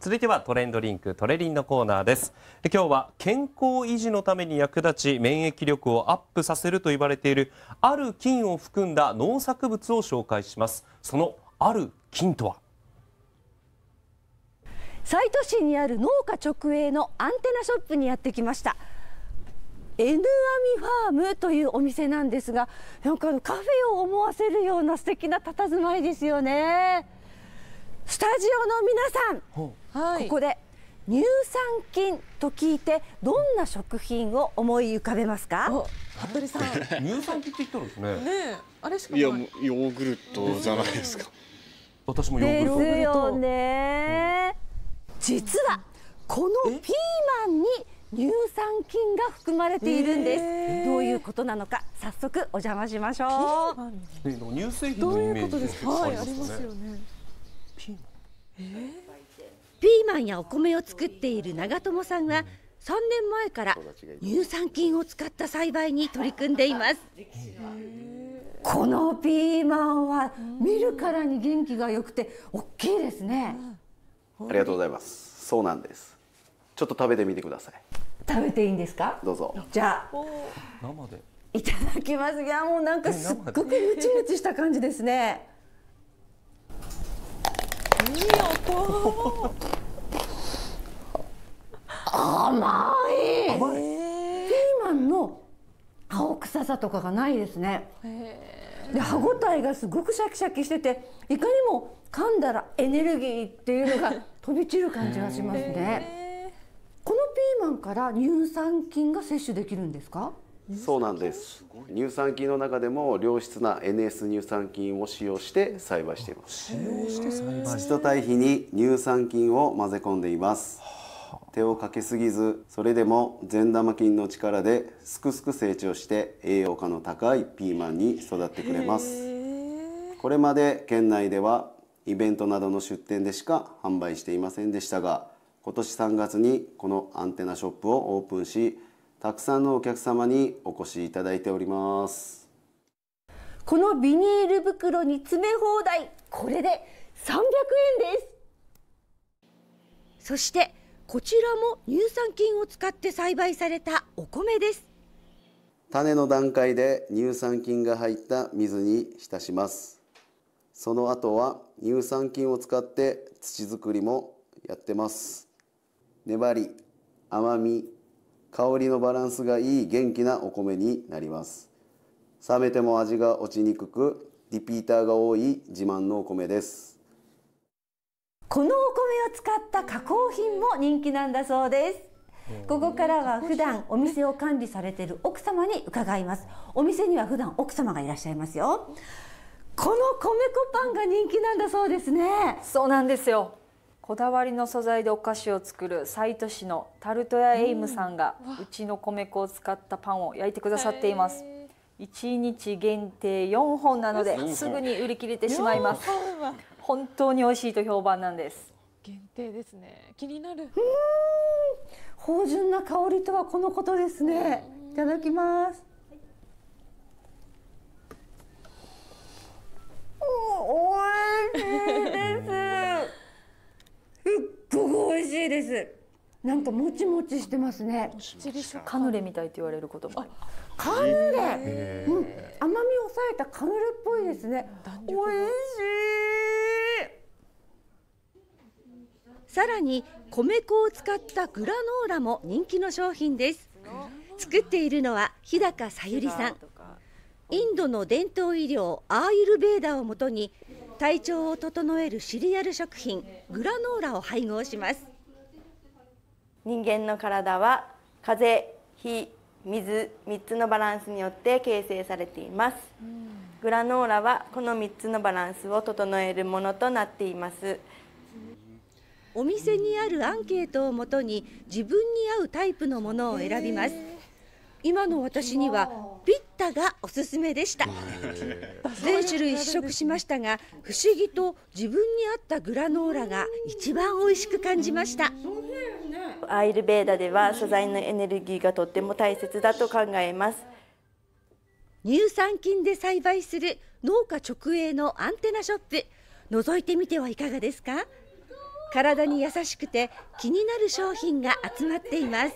続いてはトレンドリンクトレリンのコーナーです今日は健康維持のために役立ち免疫力をアップさせると言われているある菌を含んだ農作物を紹介しますそのある菌とは西都市にある農家直営のアンテナショップにやってきました N アミファームというお店なんですがなんかカフェを思わせるような素敵な佇まいですよねスタジオの皆さん、はい、ここで乳酸菌と聞いてどんな食品を思い浮かべますか服部さん乳酸菌って言ったんですねねあれしかいやヨーグルトじゃないですか、うん、私もヨーグルトですよね、うん、実はこのピーマンに乳酸菌が含まれているんです、えー、どういうことなのか早速お邪魔しましょう、乳製品のイメージどういうことですか、はい、ありますよねピーマン、えー、ピーマンやお米を作っている長友さんは3年前から乳酸菌を使った栽培に取り組んでいます、このピーマンは見るからに元気が良くて大きいですね、うん、ありがとうございますそうなんですちょっと食べてみてください食べていいんですかどうぞじゃあ生でいただきますいやもうなんかすっごくムチムチした感じですねい音甘い甘い、ー、ピーマンの青臭さとかがないですね、で歯ごたえがすごくシャキシャキしてていかにも噛んだらエネルギーっていうのが飛び散る感じがしますね、このピーマンから乳酸菌が摂取できるんですかそうなんです乳酸菌の中でも良質な NS 乳酸菌を使用して栽培しています使用して栽培対比に乳酸菌を混ぜ込んでいます手をかけすぎずそれでも善玉菌の力ですくすく成長して栄養価の高いピーマンに育ってくれますこれまで県内ではイベントなどの出店でしか販売していませんでしたが今年3月にこのアンテナショップをオープンしたくさんのお客様にお越しいただいておりますこのビニール袋に詰め放題これで300円ですそしてこちらも乳酸菌を使って栽培されたお米です種の段階で乳酸菌が入った水に浸しますその後は乳酸菌を使って土作りもやってます粘り甘み香りのバランスがいい元気なお米になります冷めても味が落ちにくくリピーターが多い自慢のお米ですこのお米を使った加工品も人気なんだそうですここからは普段お店を管理されている奥様に伺いますお店には普段奥様がいらっしゃいますよこの米粉パンが人気なんだそうですねそうなんですよこだわりの素材でお菓子を作る西都市のタルト屋エイムさんが、うちの米粉を使ったパンを焼いてくださっています。1日限定4本なのですぐに売り切れてしまいます本当に美味しいと評判なんです限定ですね気になる芳醇な香りとはこのことですねいただきますですなんかもちもちしてますね。カヌレみたいって言われることもカヌレ、うん、甘みを抑えたカヌレっぽいですね。美味しい。さらに米粉を使ったグラノーラも人気の商品です。作っているのは日高さゆりさん。インドの伝統医療アーユルベーダをもとに体調を整えるシリアル食品グラノーラを配合します。人間の体は風火水3つのバランスによって形成されています、うん、グラノーラはこの3つのバランスを整えるものとなっていますお店にあるアンケートをもとに自分に合うタイプのものを選びます今の私にはピッタがおすすめでした全種類試食しましたが不思議と自分に合ったグラノーラが一番美味しく感じましたアイルベーダでは素材のエネルギーがとっても大切だと考えます乳酸菌で栽培する農家直営のアンテナショップ覗いてみてはいかがですか体に優しくて気になる商品が集まっています